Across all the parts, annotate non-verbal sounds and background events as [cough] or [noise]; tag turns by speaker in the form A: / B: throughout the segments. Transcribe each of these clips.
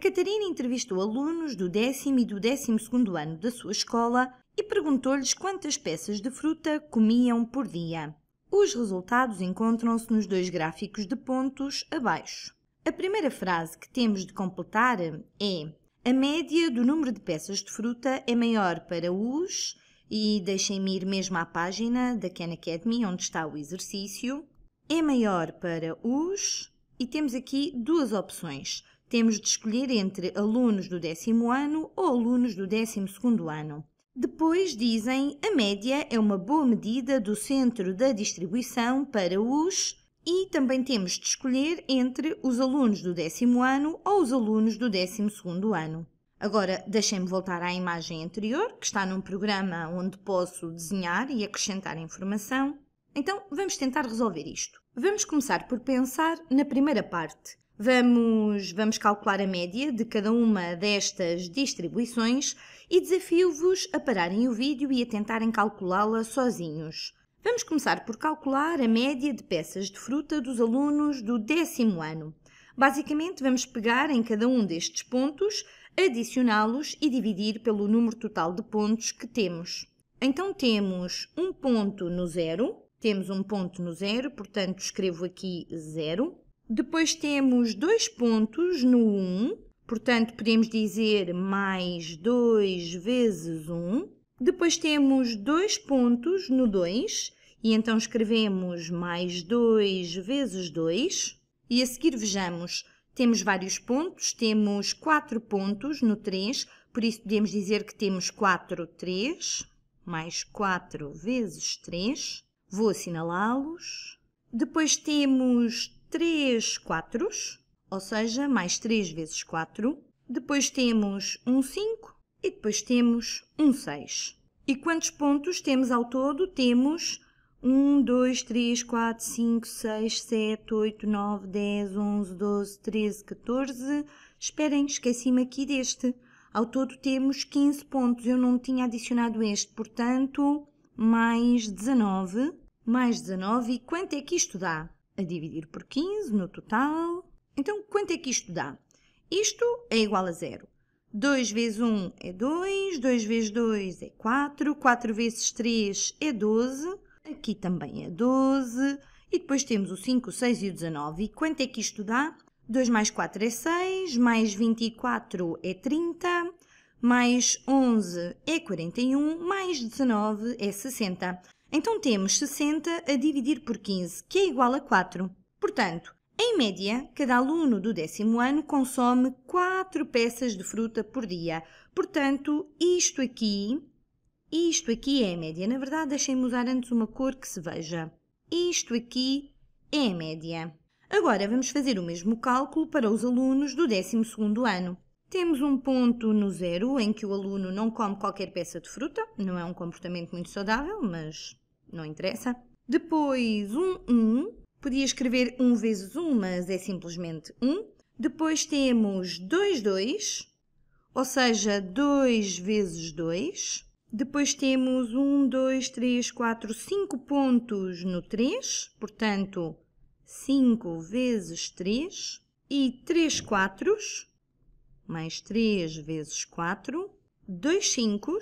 A: Catarina entrevistou alunos do décimo e do décimo segundo ano da sua escola e perguntou-lhes quantas peças de fruta comiam por dia. Os resultados encontram-se nos dois gráficos de pontos abaixo. A primeira frase que temos de completar é: A média do número de peças de fruta é maior para os. E deixem-me ir mesmo à página da Khan Academy, onde está o exercício. É maior para os. E temos aqui duas opções: temos de escolher entre alunos do décimo ano ou alunos do décimo segundo ano. Depois dizem a média é uma boa medida do centro da distribuição para os e também temos de escolher entre os alunos do décimo ano ou os alunos do décimo segundo ano. Agora, deixem-me voltar à imagem anterior, que está num programa onde posso desenhar e acrescentar informação. Então, vamos tentar resolver isto. Vamos começar por pensar na primeira parte. Vamos, vamos calcular a média de cada uma destas distribuições e desafio-vos a pararem o vídeo e a tentarem calculá-la sozinhos. Vamos começar por calcular a média de peças de fruta dos alunos do décimo ano. Basicamente, vamos pegar em cada um destes pontos, adicioná-los e dividir pelo número total de pontos que temos. Então, temos um ponto no zero, temos um ponto no zero, portanto, escrevo aqui zero. Depois temos dois pontos no 1, portanto podemos dizer mais 2 vezes 1. Depois temos dois pontos no 2 e então escrevemos mais 2 vezes 2. E a seguir vejamos, temos vários pontos, temos 4 pontos no 3, por isso podemos dizer que temos 4, 3, mais 4 vezes 3. Vou assinalá-los. Depois temos 3 quatros, ou seja, mais 3 vezes 4. Depois temos um 5 e depois temos um 6. E quantos pontos temos ao todo? Temos 1, 2, 3, 4, 5, 6, 7, 8, 9, 10, 11, 12, 13, 14. Esperem, esqueci-me aqui deste. Ao todo temos 15 pontos. Eu não tinha adicionado este, portanto, mais 19. Mais 19. E quanto é que isto dá? a dividir por 15 no total. Então, quanto é que isto dá? Isto é igual a zero. 2 vezes 1 é 2, 2 vezes 2 é 4, 4 vezes 3 é 12, aqui também é 12, e depois temos o 5, o 6 e o 19. E quanto é que isto dá? 2 mais 4 é 6, mais 24 é 30, mais 11 é 41, mais 19 é 60. Então temos 60 a dividir por 15, que é igual a 4. Portanto, em média, cada aluno do décimo ano consome 4 peças de fruta por dia. Portanto, isto aqui, isto aqui é a média. Na verdade, deixem-me usar antes uma cor que se veja. Isto aqui é a média. Agora vamos fazer o mesmo cálculo para os alunos do 12 segundo ano. Temos um ponto no zero em que o aluno não come qualquer peça de fruta, não é um comportamento muito saudável, mas não interessa. Depois, um 1, um, podia escrever 1 um vezes 1, um, mas é simplesmente 1. Depois temos 2, 2, ou seja, 2 vezes 2. Depois temos 1, 2, 3, 4, 5 pontos no 3, portanto, 5 vezes 3. E 3 quatros, mais 3 vezes 4. 2 5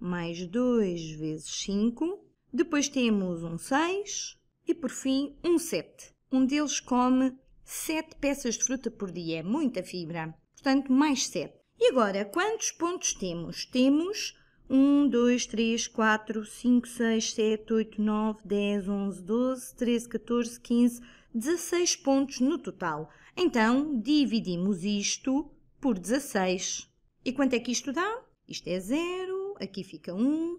A: mais 2 vezes 5 depois temos um 6 e, por fim, um 7. Um deles come 7 peças de fruta por dia. É muita fibra. Portanto, mais 7. E agora, quantos pontos temos? Temos 1, 2, 3, 4, 5, 6, 7, 8, 9, 10, 11, 12, 13, 14, 15, 16 pontos no total. Então, dividimos isto por 16. E quanto é que isto dá? Isto é 0, aqui fica 1,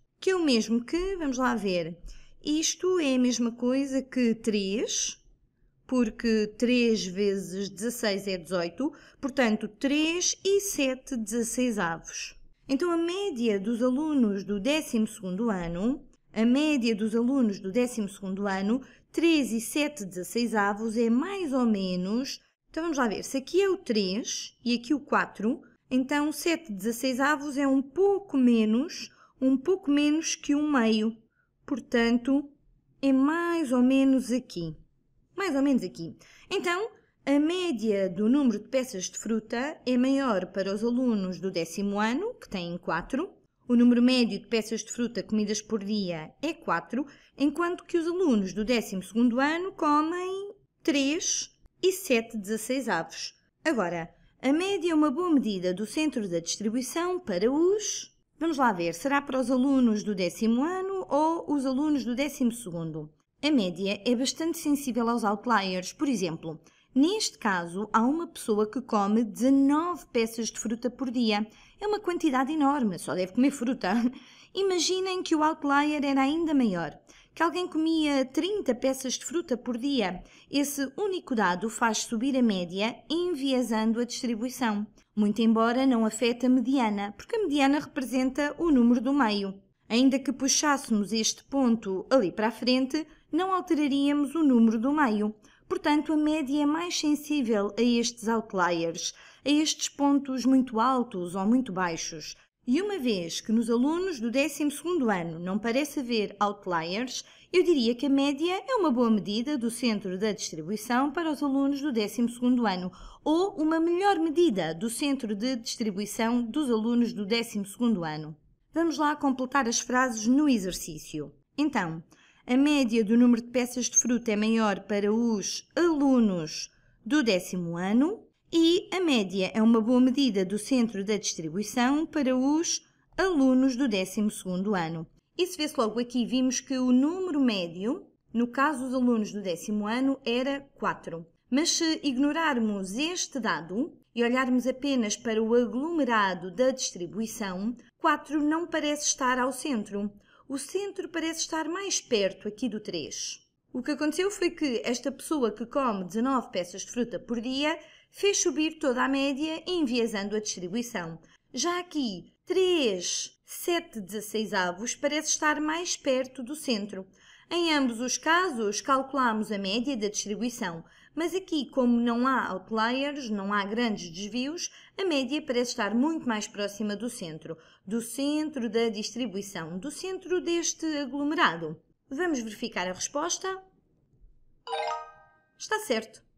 A: que é o mesmo que, vamos lá ver, isto é a mesma coisa que 3, porque 3 vezes 16 é 18, portanto 3 e 7 16 avos. Então a média dos alunos do 12º ano, a média dos alunos do 12º ano, 3 e 7 16 avos é mais ou menos, então vamos lá ver, se aqui é o 3 e aqui o 4, então 7 16 avos é um pouco menos um pouco menos que um meio, portanto, é mais ou menos aqui. Mais ou menos aqui. Então, a média do número de peças de fruta é maior para os alunos do décimo ano, que têm 4. O número médio de peças de fruta comidas por dia é 4, enquanto que os alunos do 12 segundo ano comem 3 e 7 16 avos. Agora, a média é uma boa medida do centro da distribuição para os Vamos lá ver, será para os alunos do décimo ano ou os alunos do décimo segundo? A média é bastante sensível aos outliers. Por exemplo, neste caso há uma pessoa que come 19 peças de fruta por dia. É uma quantidade enorme, só deve comer fruta. [laughs] Imaginem que o outlier era ainda maior que alguém comia 30 peças de fruta por dia. Esse único dado faz subir a média, enviesando a distribuição, muito embora não afeta a mediana, porque a mediana representa o número do meio. Ainda que puxássemos este ponto ali para a frente, não alteraríamos o número do meio. Portanto, a média é mais sensível a estes outliers, a estes pontos muito altos ou muito baixos. E uma vez que nos alunos do 12 ano não parece haver outliers, eu diria que a média é uma boa medida do centro da distribuição para os alunos do 12 ano, ou uma melhor medida do centro de distribuição dos alunos do 12 ano. Vamos lá completar as frases no exercício. Então, a média do número de peças de fruta é maior para os alunos do décimo ano e a média é uma boa medida do centro da distribuição para os alunos do 12 ano. ano. se vê-se logo aqui, vimos que o número médio, no caso dos alunos do décimo ano, era 4. Mas se ignorarmos este dado e olharmos apenas para o aglomerado da distribuição, 4 não parece estar ao centro. O centro parece estar mais perto aqui do 3. O que aconteceu foi que esta pessoa que come 19 peças de fruta por dia fez subir toda a média, enviesando a distribuição. Já aqui, 3 7 16 avos parece estar mais perto do centro. Em ambos os casos, calculamos a média da distribuição, mas aqui, como não há outliers, não há grandes desvios, a média parece estar muito mais próxima do centro, do centro da distribuição, do centro deste aglomerado. Vamos verificar a resposta. Está certo.